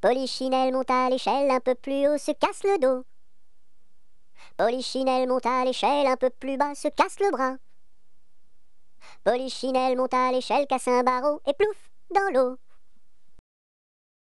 Polichinelle monte à l'échelle un peu plus haut, se casse le dos. Polichinelle monte à l'échelle un peu plus bas, se casse le bras. Polichinelle monte à l'échelle, casse un barreau et plouf dans l'eau.